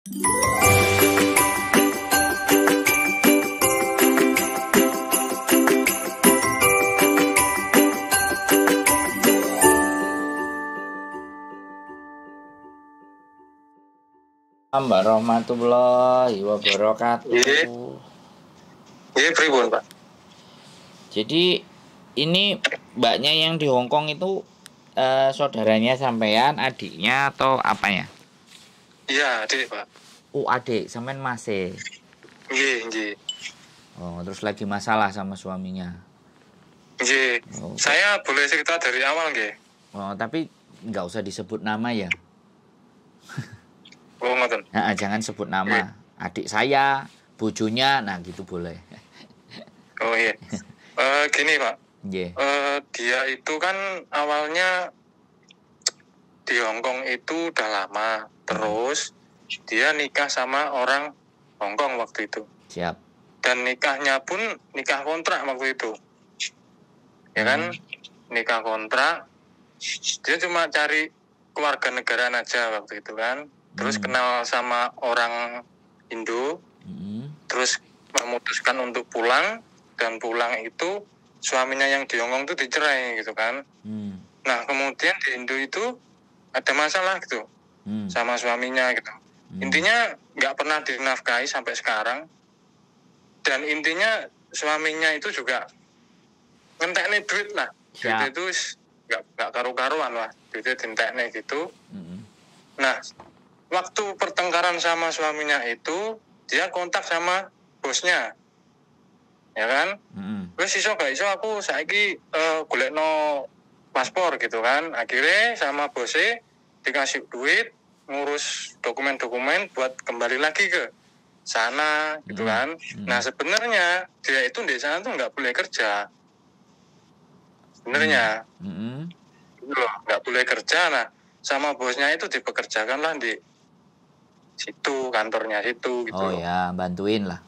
Assalamualaikum warahmatullahi iya. wabarakatuh. Iya, pribun Pak. Jadi ini mbaknya yang di Hongkong itu eh, saudaranya sampean, adiknya atau apanya? Iya, adik, Pak. Oh, adik, sampean masih. Iya, iya. Oh, terus lagi masalah sama suaminya. Iya. Oh. Saya boleh cerita dari awal, nggih. Oh, tapi nggak usah disebut nama ya. oh, ngoten. Nah, jangan sebut nama. Ye. Adik saya, bujunya, nah gitu boleh. oh, iya. uh, gini, Pak. Yeah. Uh, eh, dia itu kan awalnya di Hong Kong itu udah lama. Terus dia nikah sama orang Hongkong waktu itu. Siap. Dan nikahnya pun nikah kontrak waktu itu. Ya kan? Hmm. Nikah kontrak. Dia cuma cari keluarga negara aja waktu itu kan. Terus hmm. kenal sama orang Hindu. Hmm. Terus memutuskan untuk pulang dan pulang itu suaminya yang di Hongkong itu dicerai gitu kan. Hmm. Nah, kemudian di Hindu itu ada masalah gitu hmm. sama suaminya gitu hmm. intinya nggak pernah dinafkahi sampai sekarang dan intinya suaminya itu juga ngentek nih duit lah duit terus ya. itu nggak nggak karu-karuan lah itu ngentek nih gitu hmm. nah waktu pertengkaran sama suaminya itu dia kontak sama bosnya ya kan mm. terus iso gak iso aku saiki uh, eh, no paspor gitu kan akhirnya sama bosnya dikasih duit ngurus dokumen-dokumen buat kembali lagi ke sana gitu hmm. kan hmm. nah sebenarnya dia itu di sana tuh nggak boleh kerja sebenarnya hmm. hmm. Gitu nggak boleh kerja nah sama bosnya itu dipekerjakan lah di situ kantornya situ gitu oh ya bantuin lah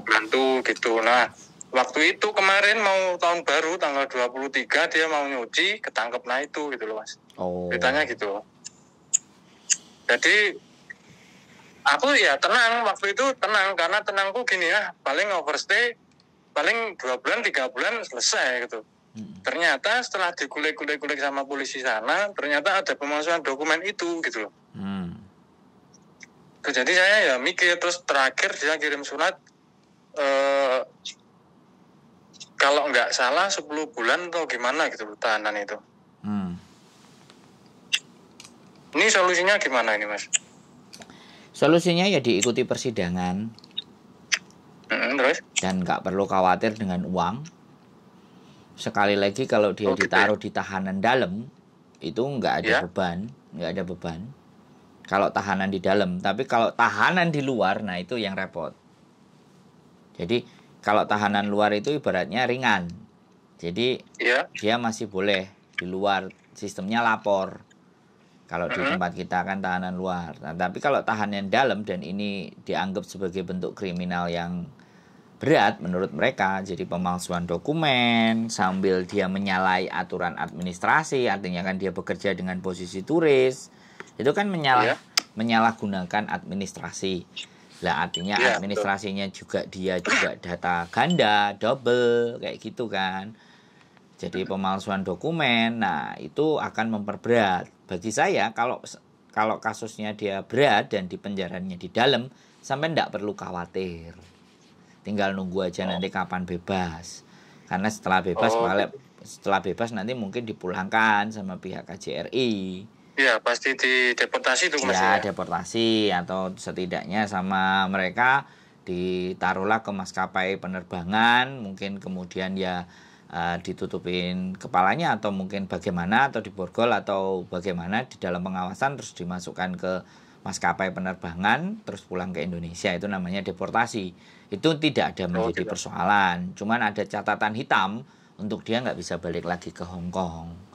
bantu gitu nah waktu itu kemarin mau tahun baru tanggal 23 dia mau nyuci ketangkep nah itu gitu loh mas oh. ceritanya gitu jadi aku ya tenang waktu itu tenang karena tenangku gini ya paling overstay paling dua bulan tiga bulan selesai gitu hmm. ternyata setelah dikulik-kulik-kulik sama polisi sana ternyata ada pemalsuan dokumen itu gitu loh hmm. jadi saya ya mikir terus terakhir dia kirim surat eh, kalau nggak salah 10 bulan atau gimana gitu tahanan itu. Hmm. Ini solusinya gimana ini mas? Solusinya ya diikuti persidangan. Hmm, terus? Dan nggak perlu khawatir dengan uang. Sekali lagi kalau dia oh, gitu ya? ditaruh di tahanan dalam itu nggak ada ya? beban, nggak ada beban. Kalau tahanan di dalam, tapi kalau tahanan di luar, nah itu yang repot. Jadi kalau tahanan luar itu ibaratnya ringan. Jadi ya. dia masih boleh di luar sistemnya lapor. Kalau di tempat kita kan tahanan luar. Nah, tapi kalau tahanan dalam dan ini dianggap sebagai bentuk kriminal yang berat menurut mereka. Jadi pemalsuan dokumen sambil dia menyalahi aturan administrasi, artinya kan dia bekerja dengan posisi turis. Itu kan menyalah ya. menyalahgunakan administrasi lah artinya ya, administrasinya betul. juga dia juga data ganda double kayak gitu kan jadi pemalsuan dokumen nah itu akan memperberat bagi saya kalau kalau kasusnya dia berat dan di penjaranya di dalam sampai tidak perlu khawatir tinggal nunggu aja oh. nanti kapan bebas karena setelah bebas oh. setelah bebas nanti mungkin dipulangkan sama pihak KJRI Iya pasti di deportasi itu mas. Ya, ya deportasi atau setidaknya sama mereka ditaruhlah ke maskapai penerbangan mungkin kemudian ya uh, ditutupin kepalanya atau mungkin bagaimana atau diborgol atau bagaimana di dalam pengawasan terus dimasukkan ke maskapai penerbangan terus pulang ke Indonesia itu namanya deportasi itu tidak ada oh, menjadi oh, tidak. persoalan cuman ada catatan hitam untuk dia nggak bisa balik lagi ke Hong Kong.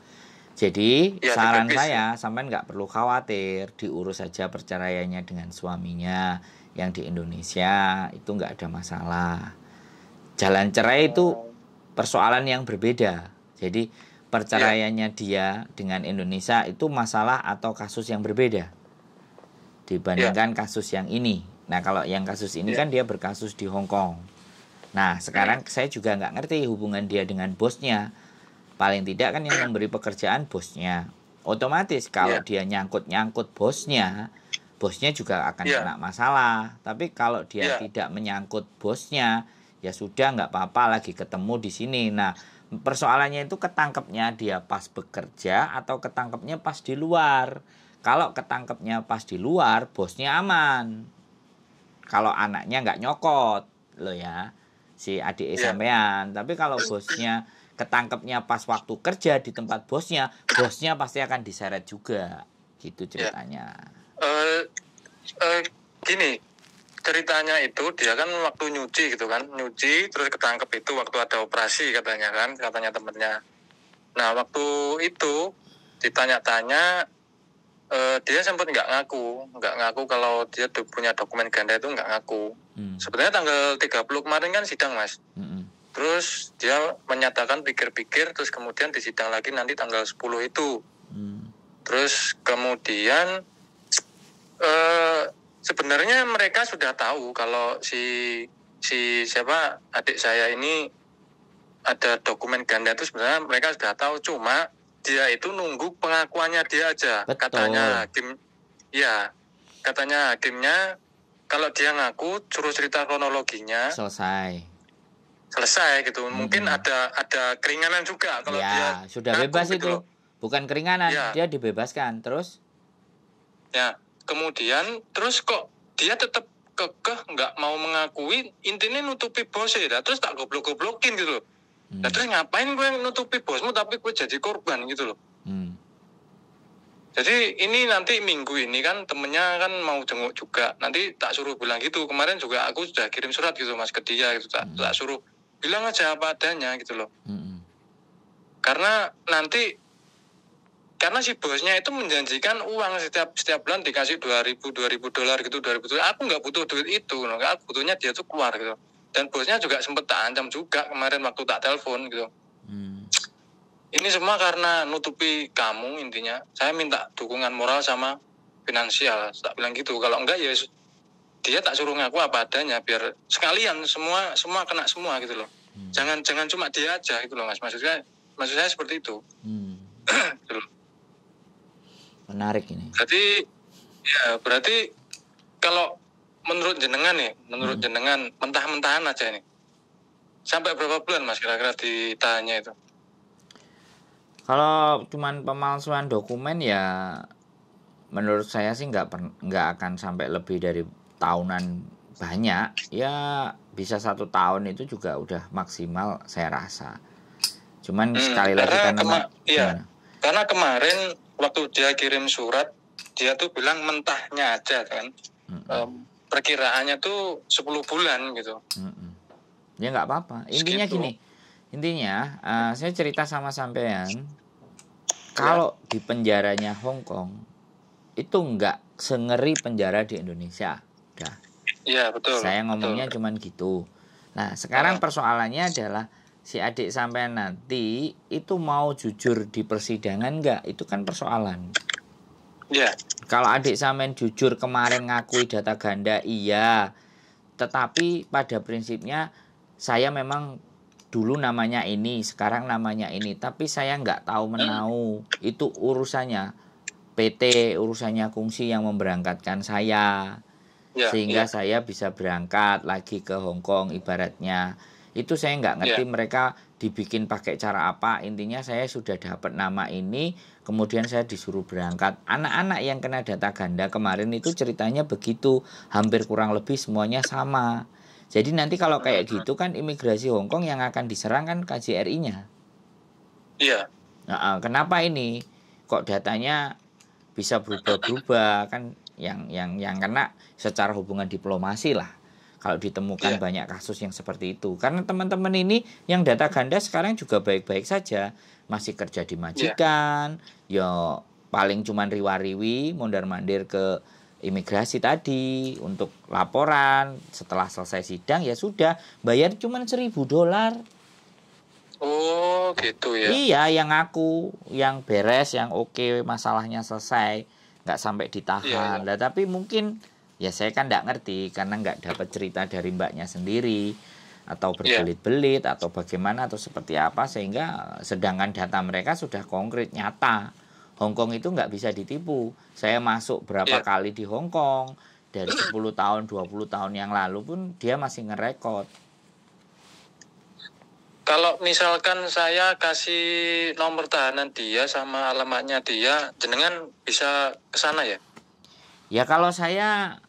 Jadi ya, saran saya, ya. sampean nggak perlu khawatir, diurus saja perceraiannya dengan suaminya yang di Indonesia itu nggak ada masalah. Jalan cerai itu oh. persoalan yang berbeda. Jadi perceraiannya ya. dia dengan Indonesia itu masalah atau kasus yang berbeda dibandingkan ya. kasus yang ini. Nah kalau yang kasus ini ya. kan dia berkasus di Hong Kong. Nah sekarang hmm. saya juga nggak ngerti hubungan dia dengan bosnya paling tidak kan yang memberi pekerjaan bosnya otomatis kalau yeah. dia nyangkut nyangkut bosnya bosnya juga akan yeah. kena masalah tapi kalau dia yeah. tidak menyangkut bosnya ya sudah nggak apa-apa lagi ketemu di sini nah persoalannya itu ketangkepnya dia pas bekerja atau ketangkepnya pas di luar kalau ketangkepnya pas di luar bosnya aman kalau anaknya nggak nyokot lo ya si adik yeah. sampean tapi kalau bosnya ketangkepnya pas waktu kerja di tempat bosnya, bosnya pasti akan diseret juga. Gitu ya. ceritanya. Ya. Uh, uh, gini, ceritanya itu dia kan waktu nyuci gitu kan, nyuci terus ketangkep itu waktu ada operasi katanya kan, katanya temennya. Nah waktu itu ditanya-tanya uh, dia sempat nggak ngaku, nggak ngaku kalau dia punya dokumen ganda itu nggak ngaku. Hmm. Sebenarnya tanggal 30 kemarin kan sidang mas. Hmm terus dia menyatakan pikir-pikir terus kemudian disidang lagi nanti tanggal 10 itu hmm. terus kemudian uh, sebenarnya mereka sudah tahu kalau si si siapa adik saya ini ada dokumen ganda itu sebenarnya mereka sudah tahu cuma dia itu nunggu pengakuannya dia aja Betul. katanya hakim ya katanya hakimnya kalau dia ngaku suruh cerita kronologinya selesai selesai gitu. Hmm. Mungkin ada ada keringanan juga kalau ya, dia sudah bebas gitu itu. loh. Bukan keringanan, ya. dia dibebaskan. Terus? Ya, kemudian terus kok dia tetap kekeh nggak mau mengakui intinya nutupi bosnya ya. Terus tak goblok-goblokin gitu loh. Hmm. Nah, terus ngapain gue nutupi bosmu tapi gue jadi korban gitu loh. Hmm. Jadi ini nanti minggu ini kan temennya kan mau jenguk juga. Nanti tak suruh bilang gitu. Kemarin juga aku sudah kirim surat gitu mas ke dia gitu. Tak, hmm. tak suruh bilang aja apa adanya gitu loh hmm. karena nanti karena si bosnya itu menjanjikan uang setiap setiap bulan dikasih 2000 2000 dolar gitu 2000 dolar aku nggak butuh duit itu no. aku butuhnya dia tuh keluar gitu dan bosnya juga sempet tak ancam juga kemarin waktu tak telepon gitu hmm. ini semua karena nutupi kamu intinya saya minta dukungan moral sama finansial tak bilang gitu kalau enggak ya dia tak suruh ngaku apa adanya biar sekalian semua semua kena semua gitu loh hmm. jangan jangan cuma dia aja gitu loh mas maksudnya maksud saya seperti itu hmm. menarik ini jadi ya berarti kalau menurut jenengan nih menurut hmm. jenengan mentah-mentahan aja ini sampai berapa bulan mas kira-kira ditanya itu kalau cuman pemalsuan dokumen ya menurut saya sih nggak nggak akan sampai lebih dari tahunan banyak ya bisa satu tahun itu juga udah maksimal saya rasa cuman hmm, sekali lagi karena kema- iya, karena kemarin waktu dia kirim surat dia tuh bilang mentahnya aja kan hmm. um, perkiraannya tuh 10 bulan gitu hmm. ya nggak apa-apa intinya Segitu. gini intinya uh, saya cerita sama sampean kalau di penjaranya Hong Kong itu nggak sengeri penjara di Indonesia. Iya betul. Saya ngomongnya betul. cuman gitu. Nah sekarang persoalannya adalah si adik sampai nanti itu mau jujur di persidangan nggak? Itu kan persoalan. Iya. Kalau adik sampean jujur kemarin ngakui data ganda iya, tetapi pada prinsipnya saya memang dulu namanya ini, sekarang namanya ini, tapi saya nggak tahu hmm. menau. Itu urusannya PT, urusannya kungsi yang memberangkatkan saya ya, sehingga ya. saya bisa berangkat lagi ke Hong Kong ibaratnya itu saya nggak ngerti ya. mereka dibikin pakai cara apa intinya saya sudah dapat nama ini kemudian saya disuruh berangkat anak-anak yang kena data ganda kemarin itu ceritanya begitu hampir kurang lebih semuanya sama jadi nanti kalau kayak hmm. gitu kan imigrasi Hong Kong yang akan diserang kan KJRI-nya iya nah, kenapa ini kok datanya bisa berubah ubah kan yang yang yang kena secara hubungan diplomasi lah kalau ditemukan yeah. banyak kasus yang seperti itu karena teman-teman ini yang data ganda sekarang juga baik-baik saja masih kerja di majikan yeah. yo paling cuman riwariwi mondar mandir ke imigrasi tadi untuk laporan setelah selesai sidang ya sudah bayar cuma seribu dolar oh gitu ya iya yang aku yang beres yang oke okay, masalahnya selesai nggak sampai ditahan. tetapi iya, iya. Nah, tapi mungkin ya saya kan nggak ngerti karena nggak dapat cerita dari mbaknya sendiri atau iya. berbelit-belit atau bagaimana atau seperti apa sehingga sedangkan data mereka sudah konkret nyata Hongkong itu nggak bisa ditipu saya masuk berapa kali di Hongkong dari 10 tahun 20 tahun yang lalu pun dia masih ngerekod kalau misalkan saya kasih nomor tahanan dia sama alamatnya dia, jenengan bisa ke sana ya? Ya kalau saya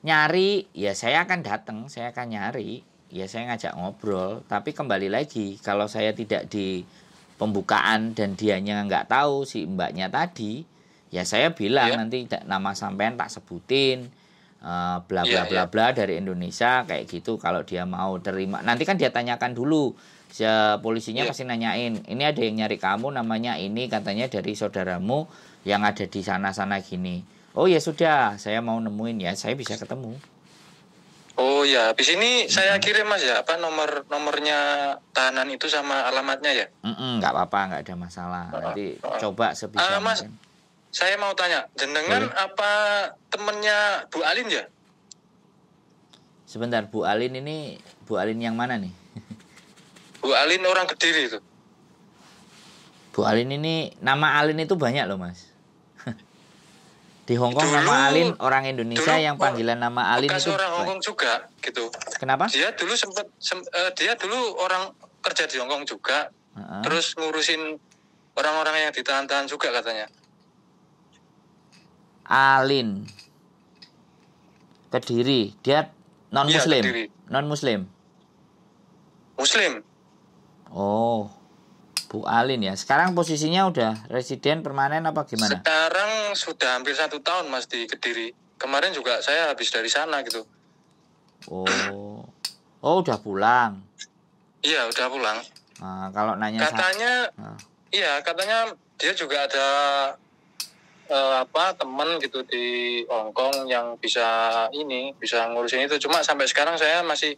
nyari, ya saya akan datang, saya akan nyari, ya saya ngajak ngobrol. Tapi kembali lagi, kalau saya tidak di pembukaan dan dianya nggak tahu si mbaknya tadi, ya saya bilang ya. nanti nama sampean tak sebutin Eh, bla iya, bla iya. bla bla dari Indonesia kayak gitu kalau dia mau terima nanti kan dia tanyakan dulu se polisinya yeah. pasti nanyain ini ada yang nyari kamu namanya ini katanya dari saudaramu yang ada di sana sana gini oh ya sudah saya mau nemuin ya saya bisa ketemu oh ya habis ini mm saya hmm. kirim mas ya apa nomor nomornya tahanan itu sama alamatnya ya nggak mm -mm, apa apa nggak ada masalah oh, nanti uh, uh, coba eh, sebisa uh, mas, mungkin saya mau tanya, jenengan Boleh. apa temennya Bu Alin ya? Sebentar, Bu Alin ini Bu Alin yang mana nih? Bu Alin orang Kediri itu. Bu Alin ini nama Alin itu banyak loh, Mas. Di Hong Kong nama Alin orang Indonesia dulu, yang panggilan nama Alin itu orang Hong Kong juga gitu. Kenapa? Dia dulu sempat sem, uh, dia dulu orang kerja di Hong Kong juga. Uh -huh. Terus ngurusin orang-orang yang ditahan-tahan juga katanya. Alin Kediri dia non muslim ya, non muslim muslim oh Bu Alin ya sekarang posisinya udah residen permanen apa gimana sekarang sudah hampir satu tahun mas di Kediri kemarin juga saya habis dari sana gitu oh oh udah pulang iya udah pulang nah, kalau nanya katanya ah. iya nah. katanya dia juga ada uh, apa teman gitu di Hongkong yang bisa ini bisa ngurusin itu cuma sampai sekarang saya masih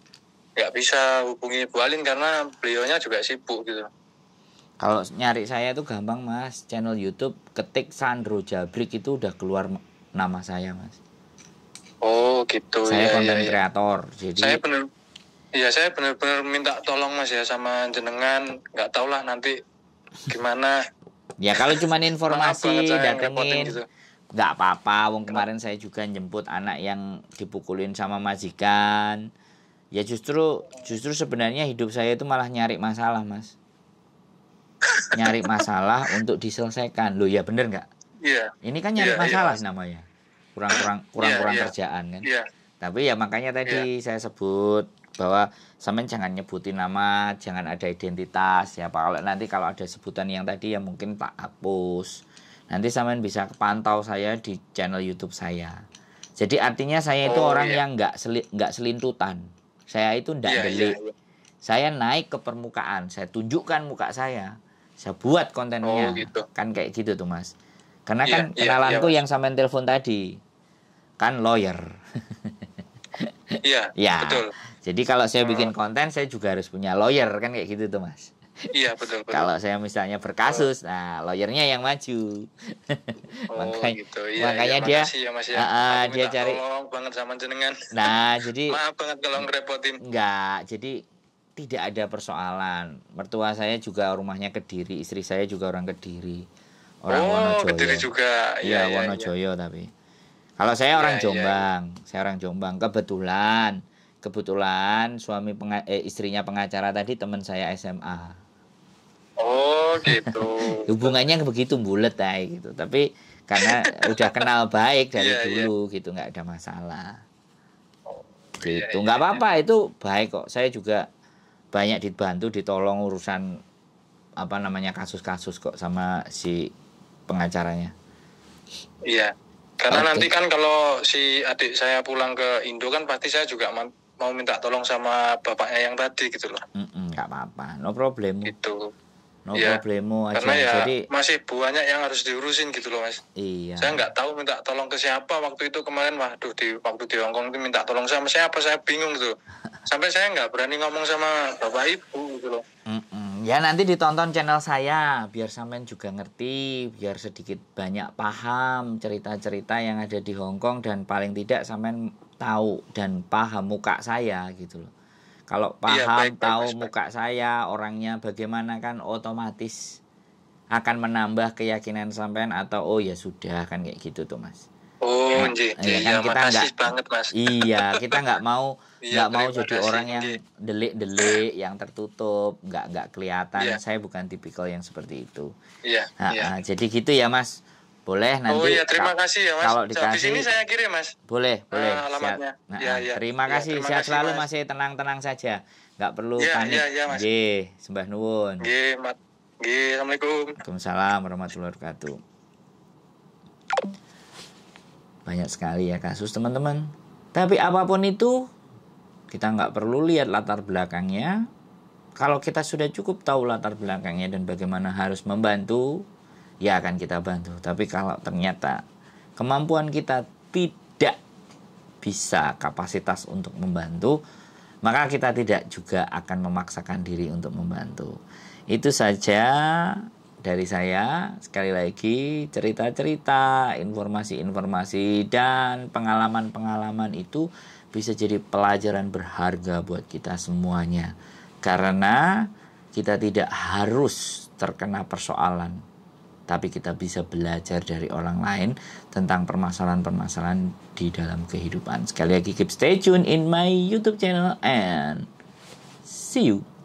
nggak bisa hubungi Bu Alin karena beliaunya juga sibuk gitu kalau nyari saya itu gampang mas channel YouTube ketik Sandro Jabrik itu udah keluar nama saya mas oh gitu saya ya, konten iya, iya. kreator ya. jadi saya bener Iya saya benar-benar minta tolong mas ya sama jenengan nggak tau lah nanti gimana Ya kalau cuma informasi datengin gitu. nggak apa-apa. Wong kemarin saya juga jemput anak yang dipukulin sama majikan. Ya justru justru sebenarnya hidup saya itu malah nyari masalah mas. Nyari masalah untuk diselesaikan. Loh ya bener nggak? Iya. Yeah. Ini kan nyari yeah, iya, masalah yeah. namanya. Kurang kurang kurang kurang iya, iya. kerjaan kan. Tapi ya makanya tadi saya sebut bahwa sampean jangan nyebutin nama, jangan ada identitas ya Pak. Kalau nanti kalau ada sebutan yang tadi ya mungkin tak hapus. Nanti sampean bisa pantau saya di channel YouTube saya. Jadi artinya saya itu oh, orang iya. yang nggak seli, nggak selintutan. Saya itu tidak iya, delik. Iya, iya, Saya naik ke permukaan, saya tunjukkan muka saya. Saya buat kontennya. Oh, gitu. Kan kayak gitu tuh, Mas. Karena iya, kan iya, iya, kenalanku iya, yang sampean telepon tadi kan lawyer. Iya. ya. Betul. Jadi kalau saya nah. bikin konten saya juga harus punya lawyer kan kayak gitu tuh Mas. Iya betul. betul. kalau saya misalnya berkasus, nah lawyernya yang maju. oh, makanya, gitu. iya, makanya iya, dia, makasih, ya, mas, ya. Uh, dia cari. banget sama jenengan. Nah jadi. Maaf banget kalau ngerepotin. Enggak, jadi tidak ada persoalan. Mertua saya juga rumahnya kediri, istri saya juga orang kediri, orang oh, Wonojoyo. kediri juga. Iya, ya, Wonojoyo ya. tapi. Kalau saya iya, orang Jombang, saya orang Jombang kebetulan kebetulan suami penga eh, istrinya pengacara tadi teman saya SMA oh gitu hubungannya begitu bulat ya gitu tapi karena udah kenal baik dari yeah, iya. dulu yeah. gitu nggak ada masalah oh, iya, gitu yeah, nggak apa-apa iya. itu baik kok saya juga banyak dibantu ditolong urusan apa namanya kasus-kasus kok sama si pengacaranya iya karena okay. nanti kan kalau si adik saya pulang ke Indo kan pasti saya juga mau minta tolong sama bapaknya yang tadi gitu loh nggak apa-apa no problem itu no ya, problemo aja karena ya jadi masih banyak yang harus diurusin gitu loh mas iya saya nggak tahu minta tolong ke siapa waktu itu kemarin waduh di waktu di Hongkong itu minta tolong sama siapa saya bingung tuh gitu. sampai saya nggak berani ngomong sama bapak ibu gitu loh Mm-mm. ya nanti ditonton channel saya biar sampean juga ngerti biar sedikit banyak paham cerita-cerita yang ada di Hongkong dan paling tidak sampean tahu dan paham muka saya gitu loh. Kalau iya, paham ya, baik, tahu baik, muka baik. saya orangnya bagaimana kan otomatis akan menambah keyakinan sampean atau oh ya sudah kan kayak gitu tuh mas. Oh, nah, ya, iya, kan kita nggak banget mas. Iya kita nggak mau iya, nggak ya, mau jadi kasih, orang yang delik-delik yang tertutup nggak nggak kelihatan. Ya. Saya bukan tipikal yang seperti itu. Iya. ya. jadi gitu ya mas. Boleh oh nanti. Oh iya, terima kasih ya, Mas. Kalau dikasih. Di sini saya kirim, Mas. Boleh, ah, boleh. Uh, alamatnya. Siap. Nah, ya, ya. Terima iya, kasih. Ya, terima Sehat kasih, selalu Mas. Masih eh, tenang-tenang saja. Enggak perlu ya, panik. Iya, iya, Mas. Nggih, sembah nuwun. Nggih, Mas. Nggih, Assalamualaikum. Waalaikumsalam warahmatullahi wabarakatuh. Banyak sekali ya kasus, teman-teman. Tapi apapun itu kita nggak perlu lihat latar belakangnya. Kalau kita sudah cukup tahu latar belakangnya dan bagaimana harus membantu, ya akan kita bantu. Tapi kalau ternyata kemampuan kita tidak bisa kapasitas untuk membantu, maka kita tidak juga akan memaksakan diri untuk membantu. Itu saja dari saya. Sekali lagi, cerita-cerita, informasi-informasi, dan pengalaman-pengalaman itu bisa jadi pelajaran berharga buat kita semuanya, karena kita tidak harus terkena persoalan tapi kita bisa belajar dari orang lain tentang permasalahan-permasalahan di dalam kehidupan. Sekali lagi keep stay tune in my YouTube channel and see you.